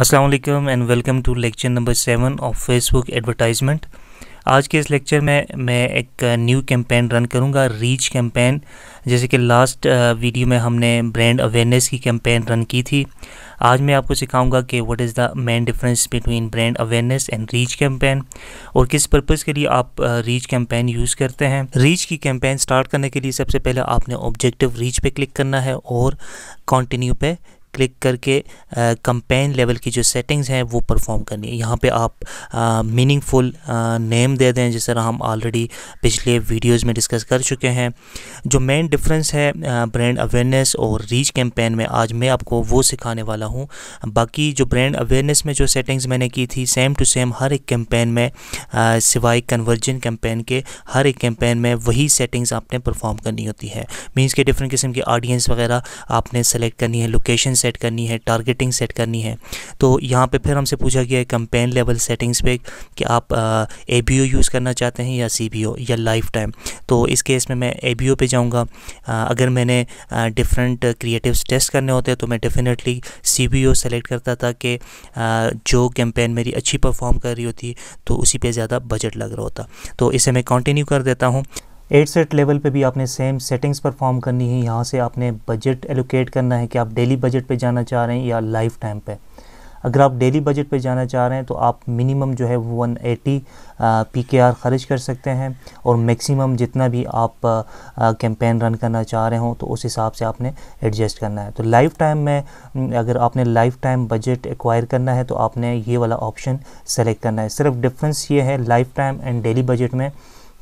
Aslam and welcome to lecture number seven of Facebook advertisement आज के इस लेक्चर में मैं एक न्यू कैंपेन रन करूंगा रीच कैंपेन जैसे कि लास्ट वीडियो uh, में हमने ब्रांड अवेयरनेस की कैंपेन रन की थी आज मैं आपको सिखाऊंगा कि what is the main difference between brand awareness and reach campaign और किस पर्पज़ के लिए आप रीच कैंपेन यूज़ करते हैं रीच की कैंपेन स्टार्ट करने के लिए सबसे पहले आपने ऑब्जेक्टिव रीच पे क्लिक करना है और कंटिन्यू पे क्लिक करके कंपेन लेवल की जो सेटिंग्स हैं वो परफॉर्म करनी है यहाँ पे आप मीनिंगफुल नेम दे दें जिस तरह हम ऑलरेडी पिछले वीडियोस में डिस्कस कर चुके हैं जो मेन डिफरेंस है ब्रांड अवेयरनेस और रीच कैंपेन में आज मैं आपको वो सिखाने वाला हूँ बाकी जो ब्रांड अवेयरनेस में जो सेटिंग्स मैंने की थी सेम टू सेम हर एक कैंपेन में सिवाय कन्वर्जन कैंपेन के हर एक कैंपेन में वही सेटिंग्स आपने परफॉर्म करनी होती है मीन्स के डिफरेंट किस्म की ऑडियंस वगैरह आपने सेलेक्ट करनी है लोकेशन सेट करनी है टारगेटिंग सेट करनी है तो यहाँ पे फिर हमसे पूछा गया है कंपेन लेवल सेटिंग्स पे कि आप ए बी ओ यूज़ करना चाहते हैं या सी बी ओ या लाइफ टाइम तो इस केस में मैं ए बी ओ पे जाऊँगा अगर मैंने डिफरेंट क्रिएटिव्स टेस्ट करने होते हैं तो मैं definitely C B O select करता था कि जो कैंपेन मेरी अच्छी परफॉर्म कर रही होती तो उसी पर ज़्यादा बजट लग रहा होता तो इसे मैं कंटिन्यू कर देता हूँ एट सेट लेवल पे भी आपने सेम सेटिंग्स परफॉर्म करनी है यहाँ से आपने बजट एलोकेट करना है कि आप डेली बजट पे जाना चाह रहे हैं या लाइफ टाइम पे अगर आप डेली बजट पे जाना चाह रहे हैं तो आप मिनिमम जो है वो के पीकेआर खर्च कर सकते हैं और मैक्सिमम जितना भी आप कैंपेन रन करना चाह रहे हो तो उस हिसाब से आपने एडजस्ट करना है तो लाइफ टाइम में अगर आपने लाइफ टाइम बजट एक्वायर करना है तो आपने ये वाला ऑप्शन सेलेक्ट करना है सिर्फ डिफरेंस ये है life time and daily budget में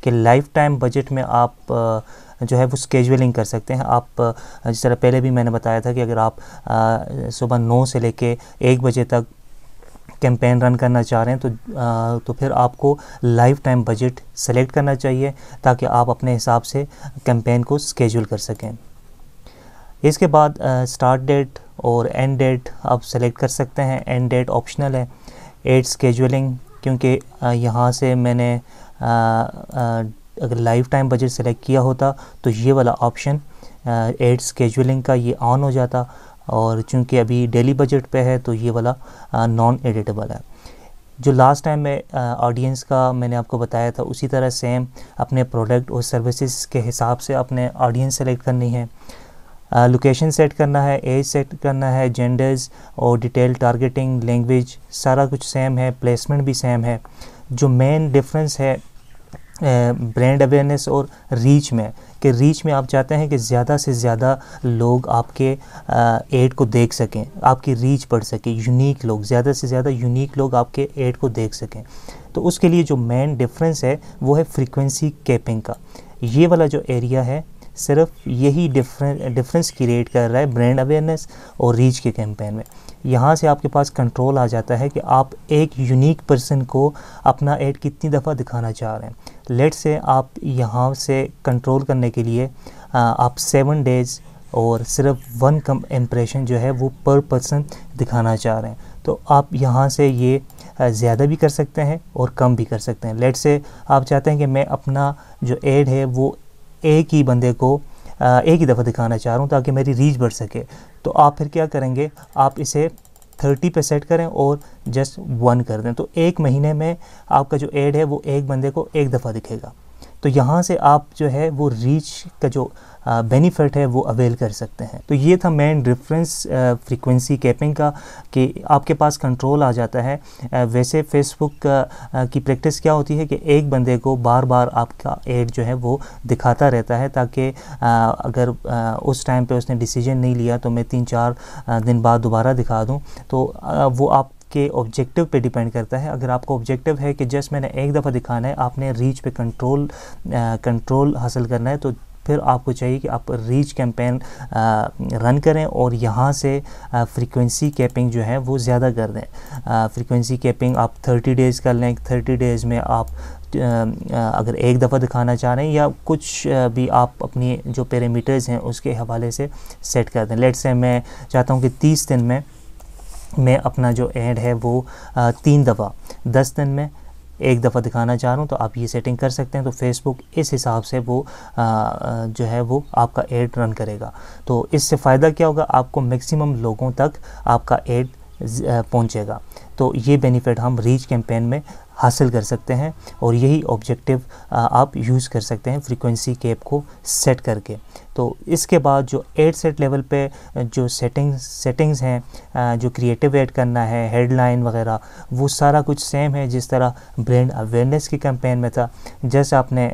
कि लाइफ टाइम बजट में आप जो है वो स्केजुअलिंग कर सकते हैं आप जिस तरह पहले भी मैंने बताया था कि अगर आप सुबह नौ से लेके एक बजे तक कैंपेन रन करना चाह रहे हैं तो आ, तो फिर आपको लाइफ टाइम बजट सेलेक्ट करना चाहिए ताकि आप अपने हिसाब से कैंपेन को स्केजूल कर सकें इसके बाद स्टार्ट डेट और एंड डेट आप सेलेक्ट कर सकते हैं एंड डेट ऑप्शनल है एड स्केजुअलिंग क्योंकि यहाँ से मैंने अगर लाइफ टाइम बजट सेलेक्ट किया होता तो ये वाला ऑप्शन एड स्केजुलिंग का ये ऑन हो जाता और चूंकि अभी डेली बजट पे है तो ये वाला नॉन एडिटेबल है जो लास्ट टाइम में ऑडियंस का मैंने आपको बताया था उसी तरह सेम अपने प्रोडक्ट और सर्विसेज के हिसाब से अपने ऑडियंस सेलेक्ट करनी है लोकेशन सेट करना है एज सेट करना है जेंडर्स और डिटेल टारगेटिंग लैंग्वेज सारा कुछ सेम है प्लेसमेंट भी सेम है जो मेन डिफरेंस है ब्रांड अवेयरनेस और रीच में कि रीच में आप चाहते हैं कि ज़्यादा से ज़्यादा लोग आपके एड को देख सकें आपकी रीच बढ़ सके यूनिक लोग ज़्यादा से ज़्यादा यूनिक लोग आपके एड को देख सकें तो उसके लिए जो मेन डिफरेंस है वो है फ्रीक्वेंसी कैपिंग का ये वाला जो एरिया है सिर्फ यही डिफरें डिफरेंस क्रिएट कर रहा है ब्रांड अवेयरनेस और रीच के कैंपेन में यहाँ से आपके पास कंट्रोल आ जाता है कि आप एक यूनिक पर्सन को अपना एड कितनी दफ़ा दिखाना चाह रहे हैं लेट से आप यहाँ से कंट्रोल करने के लिए आप सेवन डेज़ और सिर्फ वन कम इम्प्रेशन जो है वो पर पर्सन दिखाना चाह रहे हैं तो आप यहाँ से ये ज़्यादा भी कर सकते हैं और कम भी कर सकते हैं लेट से आप चाहते हैं कि मैं अपना जो एड है वो एक ही बंदे को एक ही दफ़ा दिखाना चाह रहा हूँ ताकि मेरी रीच बढ़ सके तो आप फिर क्या करेंगे आप इसे थर्टी पे सेट करें और जस्ट वन कर दें तो एक महीने में आपका जो एड है वो एक बंदे को एक दफ़ा दिखेगा तो यहाँ से आप जो है वो रीच का जो बेनिफिट है वो अवेल कर सकते हैं तो ये था मेन डिफरेंस फ्रीक्वेंसी कैपिंग का कि आपके पास कंट्रोल आ जाता है वैसे फेसबुक की प्रैक्टिस क्या होती है कि एक बंदे को बार बार आपका एड जो है वो दिखाता रहता है ताकि अगर उस टाइम पे उसने डिसीजन नहीं लिया तो मैं तीन चार दिन बाद दोबारा दिखा दूँ तो वो आप आपके ऑब्जेक्टिव पे डिपेंड करता है अगर आपका ऑब्जेक्टिव है कि जस्ट मैंने एक दफ़ा दिखाना है आपने रीच पे कंट्रोल कंट्रोल हासिल करना है तो फिर आपको चाहिए कि आप रीच कैंपेन रन करें और यहाँ से फ्रीक्वेंसी कैपिंग जो है वो ज़्यादा कर दें फ्रीक्वेंसी कैपिंग आप 30 डेज़ कर लें 30 डेज़ में आप अगर एक दफ़ा दिखाना चाह रहे हैं या कुछ भी आप अपनी जो पैरामीटर्स हैं उसके हवाले से सेट कर दें लेट्स से मैं चाहता हूँ कि 30 दिन में मैं अपना जो एड है वो आ, तीन दफ़ा दस दिन में एक दफ़ा दिखाना चाह रहा हूँ तो आप ये सेटिंग कर सकते हैं तो फेसबुक इस हिसाब से वो आ, जो है वो आपका एड रन करेगा तो इससे फ़ायदा क्या होगा आपको मैक्सिमम लोगों तक आपका एड पहुँचेगा तो ये बेनिफिट हम रीच कैंपेन में हासिल कर सकते हैं और यही ऑब्जेक्टिव आप यूज़ कर सकते हैं फ्रीक्वेंसी कैप को सेट करके तो इसके बाद जो एड सेट लेवल पे जो सेटिंग्स सेटिंग्स हैं जो क्रिएटिव एड करना है हेडलाइन वगैरह वो सारा कुछ सेम है जिस तरह ब्रांड अवेयरनेस की कैंपेन में था जैसे आपने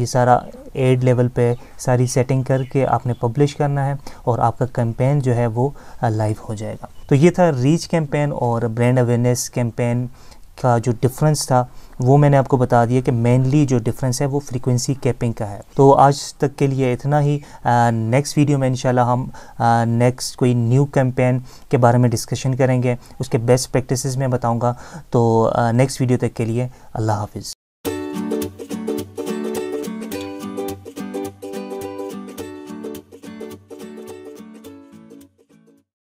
ये सारा एड लेवल पे सारी सेटिंग करके आपने पब्लिश करना है और आपका कैंपेन जो है वो लाइव हो जाएगा तो ये था रीच कैंपेन और ब्रांड अवेयरनेस कैंपेन का जो डिफरेंस था वो मैंने आपको बता दिया कि मेनली जो डिफरेंस है वो फ्रीक्वेंसी कैपिंग का है तो आज तक के लिए इतना ही नेक्स्ट वीडियो में इंशाल्लाह हम नेक्स्ट कोई न्यू कैंपेन के बारे में डिस्कशन करेंगे उसके बेस्ट प्रैक्टिसेस में बताऊंगा तो नेक्स्ट वीडियो तक के लिए अल्लाह हाफिज़